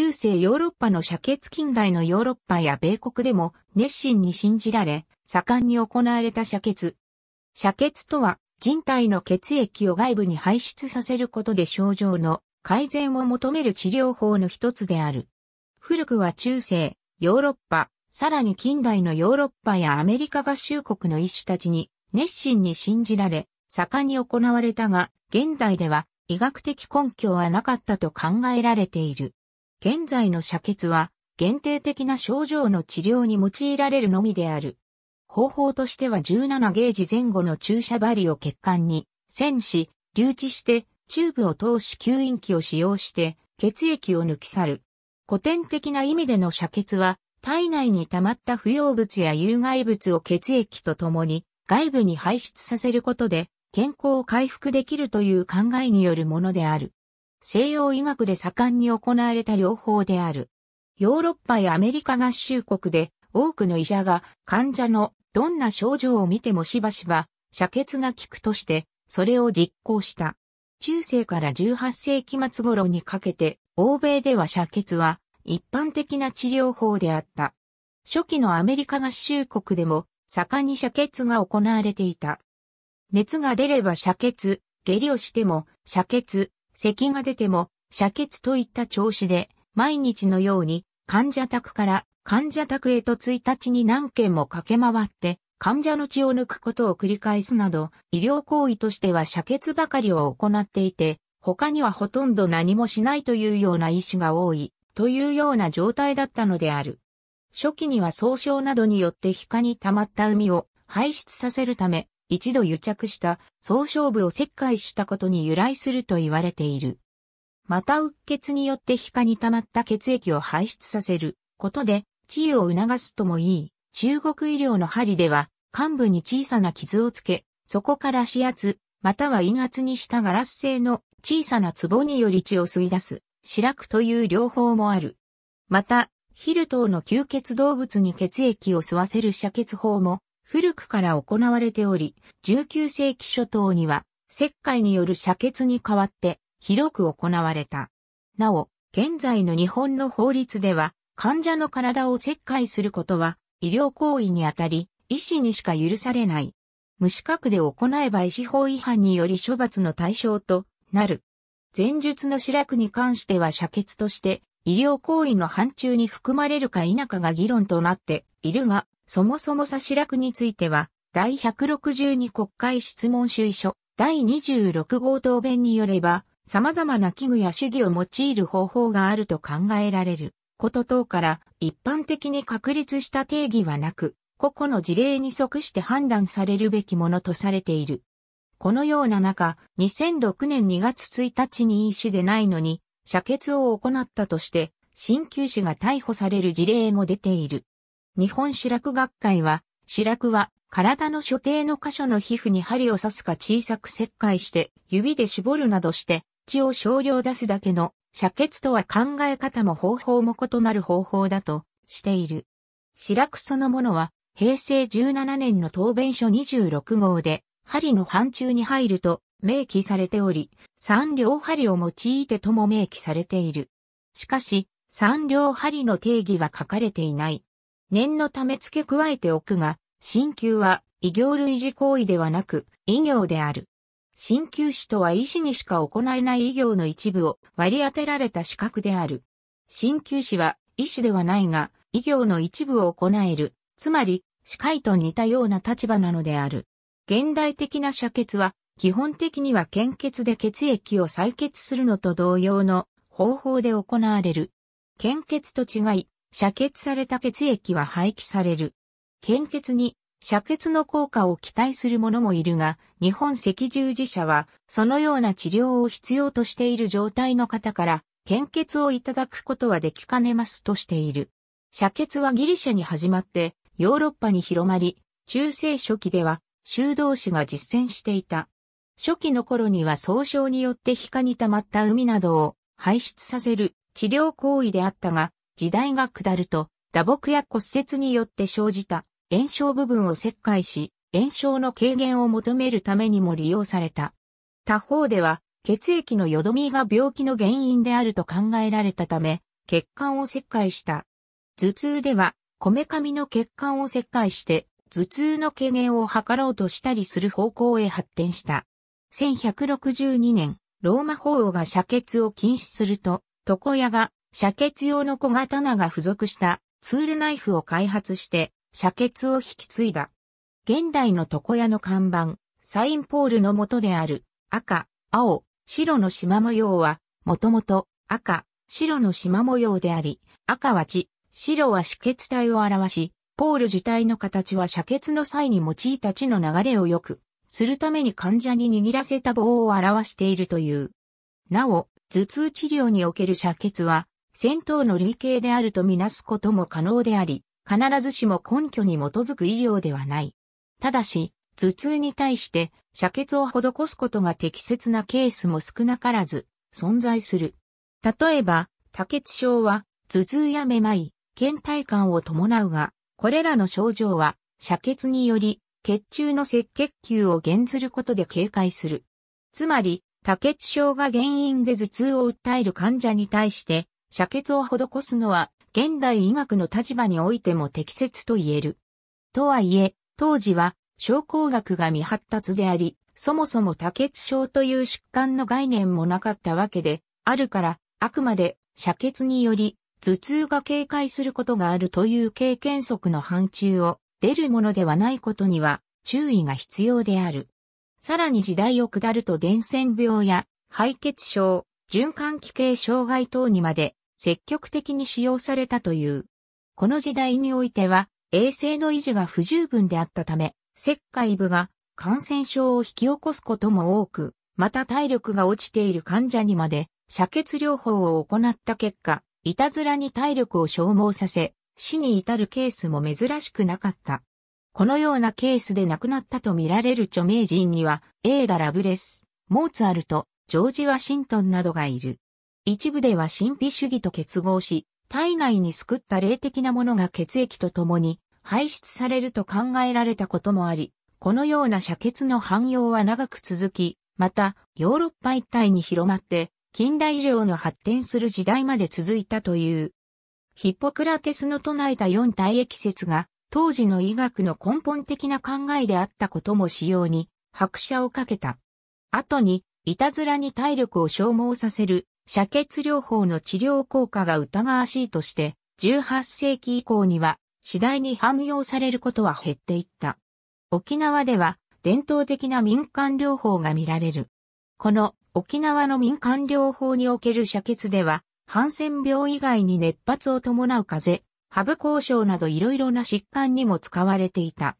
中世ヨーロッパの射血近代のヨーロッパや米国でも熱心に信じられ、盛んに行われた射血。射血とは、人体の血液を外部に排出させることで症状の改善を求める治療法の一つである。古くは中世、ヨーロッパ、さらに近代のヨーロッパやアメリカ合衆国の医師たちに熱心に信じられ、盛んに行われたが、現代では医学的根拠はなかったと考えられている。現在の射血は、限定的な症状の治療に用いられるのみである。方法としては17ゲージ前後の注射針を血管に、栓し、留置して、チューブを通し吸引器を使用して、血液を抜き去る。古典的な意味での射血は、体内に溜まった不要物や有害物を血液とともに外部に排出させることで健康を回復できるという考えによるものである。西洋医学で盛んに行われた療法である。ヨーロッパやアメリカ合衆国で多くの医者が患者のどんな症状を見てもしばしば、射血が効くとして、それを実行した。中世から18世紀末頃にかけて、欧米では射血は一般的な治療法であった。初期のアメリカ合衆国でも、盛んに射血が行われていた。熱が出れば射血、下痢をしても射血、咳が出ても、遮血といった調子で、毎日のように、患者宅から患者宅へと1日に何件も駆け回って、患者の血を抜くことを繰り返すなど、医療行為としては遮血ばかりを行っていて、他にはほとんど何もしないというような医師が多い、というような状態だったのである。初期には総傷などによって皮下に溜まった海を排出させるため、一度癒着した総勝部を切開したことに由来すると言われている。また、鬱血によって皮下に溜まった血液を排出させることで、治癒を促すともいい。中国医療の針では、患部に小さな傷をつけ、そこから指圧、または陰圧にしたガラス製の小さな壺により血を吸い出す、死楽という療法もある。また、ヒルトの吸血動物に血液を吸わせる射血法も古くから行われており、19世紀初頭には、石灰による射血に代わって広く行われた。なお、現在の日本の法律では、患者の体を切開することは、医療行為にあたり、医師にしか許されない。無資格で行えば医師法違反により処罰の対象となる。前述の死くに関しては射血として医療行為の範疇に含まれるか否かが議論となっているが、そもそも差し楽については、第162国会質問主意書、第26号答弁によれば、様々な器具や主義を用いる方法があると考えられること等から一般的に確立した定義はなく、個々の事例に即して判断されるべきものとされている。このような中、2006年2月1日に医師でないのに、射血を行ったとして、新旧師が逮捕される事例も出ている。日本白楽学会は、白楽は体の所定の箇所の皮膚に針を刺すか小さく切開して指で絞るなどして血を少量出すだけの射血とは考え方も方法も異なる方法だとしている。白楽そのものは平成17年の答弁書26号で針の範疇に入ると明記されており、三両針を用いてとも明記されている。しかし、三両針の定義は書かれていない。念のため付け加えておくが、鍼灸は異業類似行為ではなく、異業である。鍼灸師とは医師にしか行えない異業の一部を割り当てられた資格である。鍼灸師は医師ではないが、異業の一部を行える、つまり、歯科医と似たような立場なのである。現代的な射血は、基本的には献血で血液を採血するのと同様の方法で行われる。献血と違い、射血された血液は廃棄される。献血に射血の効果を期待する者もいるが、日本赤十字社は、そのような治療を必要としている状態の方から、献血をいただくことはできかねますとしている。射血はギリシャに始まって、ヨーロッパに広まり、中世初期では、修道士が実践していた。初期の頃には総称によって皮下に溜まった海などを排出させる治療行為であったが、時代が下ると、打撲や骨折によって生じた炎症部分を切開し、炎症の軽減を求めるためにも利用された。他方では、血液のよどみが病気の原因であると考えられたため、血管を切開した。頭痛では、こめかみの血管を切開して、頭痛の軽減を図ろうとしたりする方向へ発展した。1162年、ローマ法王が遮血を禁止すると、床屋が射血用の小刀が付属したツールナイフを開発して、射血を引き継いだ。現代の床屋の看板、サインポールの元である赤、青、白の縞模様は、もともと赤、白の縞模様であり、赤は血、白は止血体を表し、ポール自体の形は射血の際に用いた血の流れを良く、するために患者に握らせた棒を表しているという。なお、頭痛治療における射血は、戦闘の類型であるとみなすことも可能であり、必ずしも根拠に基づく医療ではない。ただし、頭痛に対して、遮血を施すことが適切なケースも少なからず、存在する。例えば、多血症は、頭痛やめまい、倦怠感を伴うが、これらの症状は、遮血により、血中の赤血球を減ずることで警戒する。つまり、多血症が原因で頭痛を訴える患者に対して、射血を施すのは、現代医学の立場においても適切と言える。とはいえ、当時は、症候学が未発達であり、そもそも多血症という疾患の概念もなかったわけで、あるから、あくまで、射血により、頭痛が警戒することがあるという経験則の範疇を出るものではないことには注意が必要である。さらに時代を下ると伝染病や肺血症、循環器系障害等にまで積極的に使用されたという。この時代においては、衛生の維持が不十分であったため、石灰部が感染症を引き起こすことも多く、また体力が落ちている患者にまで、射血療法を行った結果、いたずらに体力を消耗させ、死に至るケースも珍しくなかった。このようなケースで亡くなったとみられる著名人には、エーダ・ラブレス、モーツァルト、ジョージ・ワシントンなどがいる。一部では神秘主義と結合し、体内に救った霊的なものが血液と共に排出されると考えられたこともあり、このような射血の汎用は長く続き、また、ヨーロッパ一帯に広まって、近代医療の発展する時代まで続いたという。ヒッポクラテスの唱えた4体液説が、当時の医学の根本的な考えであったことも使用に、拍車をかけた。後に、いたずらに体力を消耗させる射血療法の治療効果が疑わしいとして、18世紀以降には次第に汎用されることは減っていった。沖縄では伝統的な民間療法が見られる。この沖縄の民間療法における射血では、ハンセン病以外に熱発を伴う風邪、ハブ交渉などいろいろな疾患にも使われていた。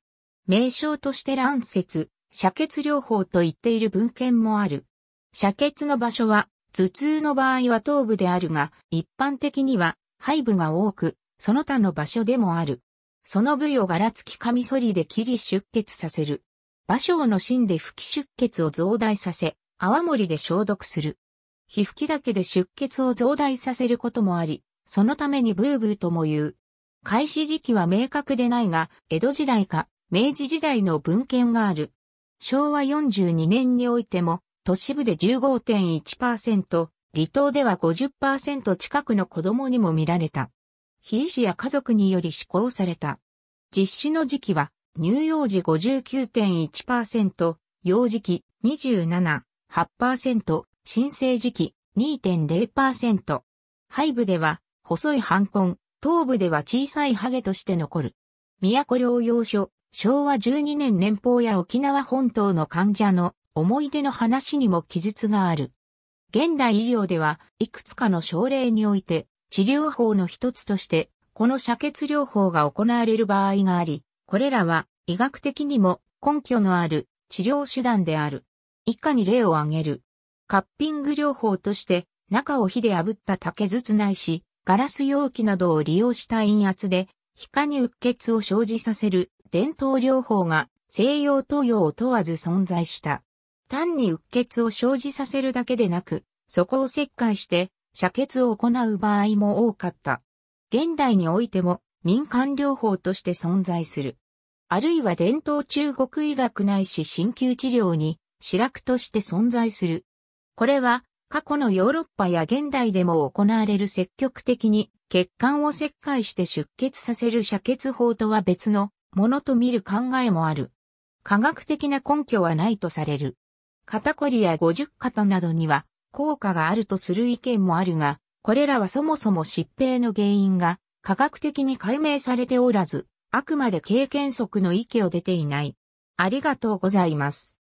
名称として乱節、射血療法と言っている文献もある。射血の場所は頭痛の場合は頭部であるが、一般的には背部が多く、その他の場所でもある。その部位を柄付きカミソリで切り出血させる。馬掌の芯で吹き出血を増大させ、泡盛で消毒する。皮膚きだけで出血を増大させることもあり、そのためにブーブーとも言う。開始時期は明確でないが、江戸時代か、明治時代の文献がある。昭和42年においても、都市部で15.1%、離島では50%近くの子供にも見られた。被医師や家族により施行された。実施の時期は、乳幼児59.1%、幼児期27.8%、新生児期2.0%。背部では、細い反根、頭部では小さいハゲとして残る。都療養所、昭和12年年俸や沖縄本島の患者の思い出の話にも記述がある。現代医療では、いくつかの症例において、治療法の一つとして、この遮血療法が行われる場合があり、これらは医学的にも根拠のある治療手段である。以下に例を挙げる。カッピング療法として、中を火で炙った竹筒ないし、ガラス容器などを利用した陰圧で、皮下にうっ血を生じさせる伝統療法が西洋東洋を問わず存在した。単に鬱血を生じさせるだけでなく、そこを切開して、射血を行う場合も多かった。現代においても民間療法として存在する。あるいは伝統中国医学ないし鍼灸治療に死楽として存在する。これは過去のヨーロッパや現代でも行われる積極的に血管を切開して出血させる射血法とは別のものと見る考えもある。科学的な根拠はないとされる。肩こりや五十肩などには効果があるとする意見もあるが、これらはそもそも疾病の原因が科学的に解明されておらず、あくまで経験則の域を出ていない。ありがとうございます。